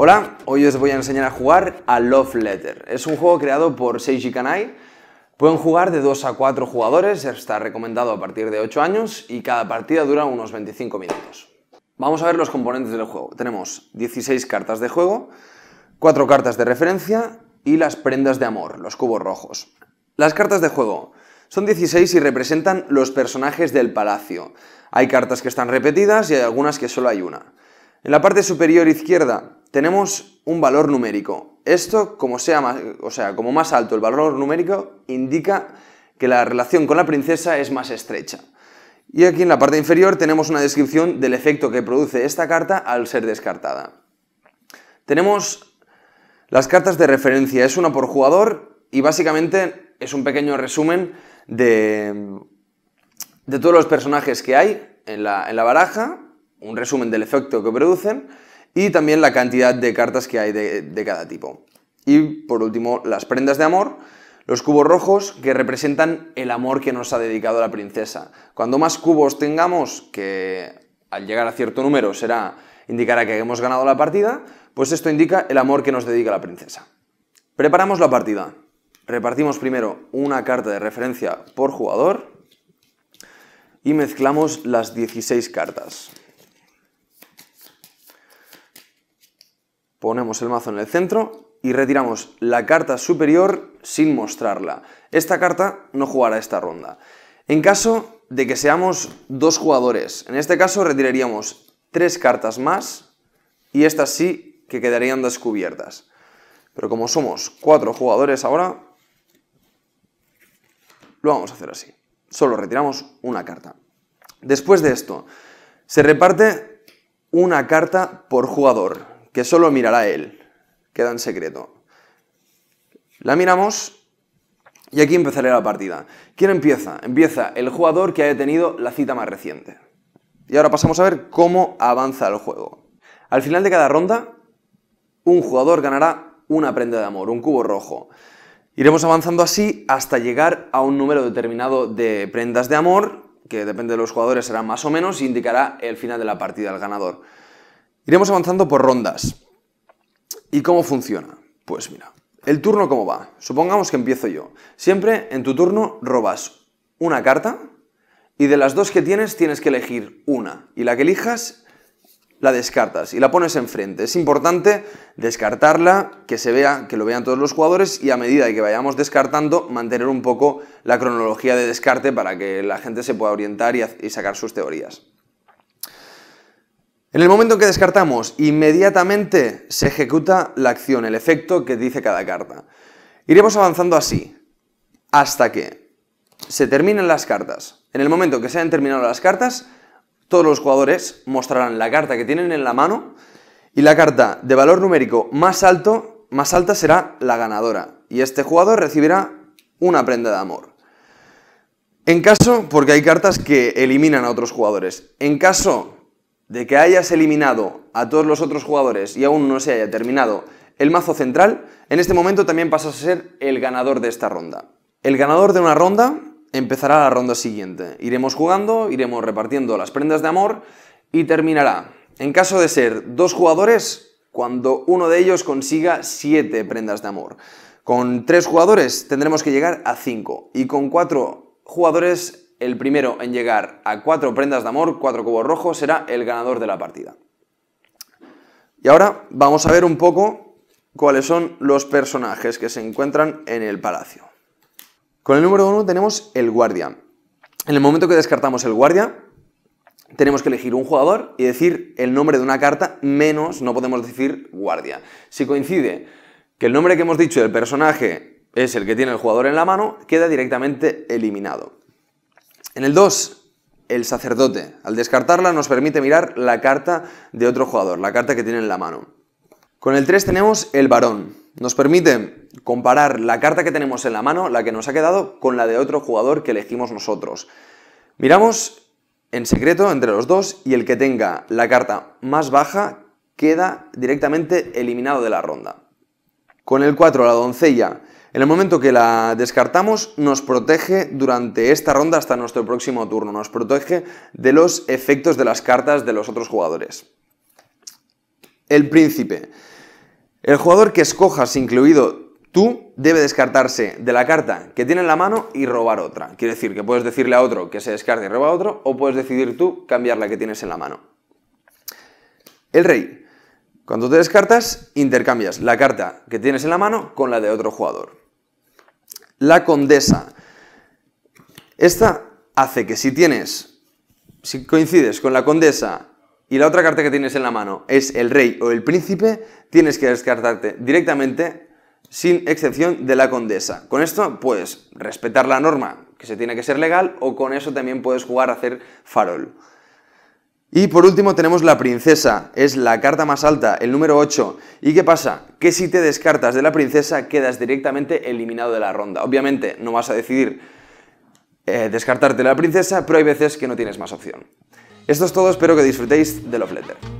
Hola, hoy os voy a enseñar a jugar a Love Letter. Es un juego creado por Seiji Kanai. Pueden jugar de 2 a 4 jugadores, está recomendado a partir de 8 años y cada partida dura unos 25 minutos. Vamos a ver los componentes del juego. Tenemos 16 cartas de juego, 4 cartas de referencia y las prendas de amor, los cubos rojos. Las cartas de juego son 16 y representan los personajes del palacio. Hay cartas que están repetidas y hay algunas que solo hay una. En la parte superior izquierda tenemos un valor numérico. Esto, como sea más, o sea, como más alto el valor numérico, indica que la relación con la princesa es más estrecha. Y aquí en la parte inferior tenemos una descripción del efecto que produce esta carta al ser descartada. Tenemos las cartas de referencia, es una por jugador y básicamente es un pequeño resumen de, todos los personajes que hay en la baraja, un resumen del efecto que producen y también la cantidad de cartas que hay de, cada tipo. Y por último, las prendas de amor, los cubos rojos que representan el amor que nos ha dedicado la princesa. Cuando más cubos tengamos, que al llegar a cierto número será indicará que hemos ganado la partida, pues esto indica el amor que nos dedica la princesa. Preparamos la partida. Repartimos primero una carta de referencia por jugador y mezclamos las 16 cartas. Ponemos el mazo en el centro y retiramos la carta superior sin mostrarla. Esta carta no jugará esta ronda. En caso de que seamos dos jugadores, en este caso retiraríamos tres cartas más y estas sí que quedarían descubiertas. Pero como somos cuatro jugadores ahora, lo vamos a hacer así. Solo retiramos una carta. Después de esto, se reparte una carta por jugador que solo mirará él. Queda en secreto. La miramos y aquí empezaré la partida. ¿Quién empieza? Empieza el jugador que haya tenido la cita más reciente. Y ahora pasamos a ver cómo avanza el juego. Al final de cada ronda, un jugador ganará una prenda de amor, un cubo rojo. Iremos avanzando así hasta llegar a un número determinado de prendas de amor, que depende de los jugadores será más o menos, y indicará el final de la partida, al ganador. Iremos avanzando por rondas. ¿Y cómo funciona? Pues mira, el turno cómo va. Supongamos que empiezo yo. Siempre en tu turno robas una carta y de las dos que tienes tienes que elegir una. Y la que elijas la descartas y la pones enfrente. Es importante descartarla, que se vea, que lo vean todos los jugadores y a medida que vayamos descartando, mantener un poco la cronología de descarte para que la gente se pueda orientar y, y sacar sus teorías. En el momento en que descartamos, inmediatamente se ejecuta la acción, el efecto que dice cada carta. Iremos avanzando así, hasta que se terminen las cartas. En el momento que se hayan terminado las cartas, todos los jugadores mostrarán la carta que tienen en la mano y la carta de valor numérico más alto, más alta será la ganadora. Y este jugador recibirá una prenda de amor. En caso, porque hay cartas que eliminan a otros jugadores. En caso de que hayas eliminado a todos los otros jugadores y aún no se haya terminado el mazo central, en este momento también pasas a ser el ganador de esta ronda. El ganador de una ronda empezará la ronda siguiente. Iremos jugando, iremos repartiendo las prendas de amor y terminará. En caso de ser dos jugadores, cuando uno de ellos consiga siete prendas de amor. Con tres jugadores tendremos que llegar a cinco y con cuatro jugadores el primero en llegar a cuatro prendas de amor, cuatro cubos rojos, será el ganador de la partida. Y ahora vamos a ver un poco cuáles son los personajes que se encuentran en el palacio. Con el número uno tenemos el guardia. En el momento que descartamos el guardia, tenemos que elegir un jugador y decir el nombre de una carta menos, no podemos decir guardia. Si coincide que el nombre que hemos dicho del personaje es el que tiene el jugador en la mano, queda directamente eliminado. En el 2, el sacerdote. Al descartarla nos permite mirar la carta de otro jugador, la carta que tiene en la mano. Con el 3 tenemos el varón. Nos permite comparar la carta que tenemos en la mano, la que nos ha quedado, con la de otro jugador que elegimos nosotros. Miramos en secreto entre los dos y el que tenga la carta más baja queda directamente eliminado de la ronda. Con el 4, la doncella, en el momento que la descartamos, nos protege durante esta ronda hasta nuestro próximo turno, nos protege de los efectos de las cartas de los otros jugadores. El príncipe. El jugador que escojas, incluido tú, debe descartarse de la carta que tiene en la mano y robar otra. Quiere decir que puedes decirle a otro que se descarte y roba otro, o puedes decidir tú cambiar la que tienes en la mano. El rey. Cuando te descartas, intercambias la carta que tienes en la mano con la de otro jugador la condesa. Esta hace que si tienes, si coincides con la condesa y la otra carta que tienes en la mano es el rey o el príncipe, tienes que descartarte directamente sin excepción de la condesa. Con esto puedes respetar la norma, que se tiene que ser legal, o con eso también puedes jugar a hacer farol. Y por último tenemos la princesa, es la carta más alta, el número 8. ¿Y qué pasa? Que si te descartas de la princesa quedas directamente eliminado de la ronda. Obviamente no vas a decidir eh, descartarte de la princesa, pero hay veces que no tienes más opción. Esto es todo, espero que disfrutéis de Love Letter.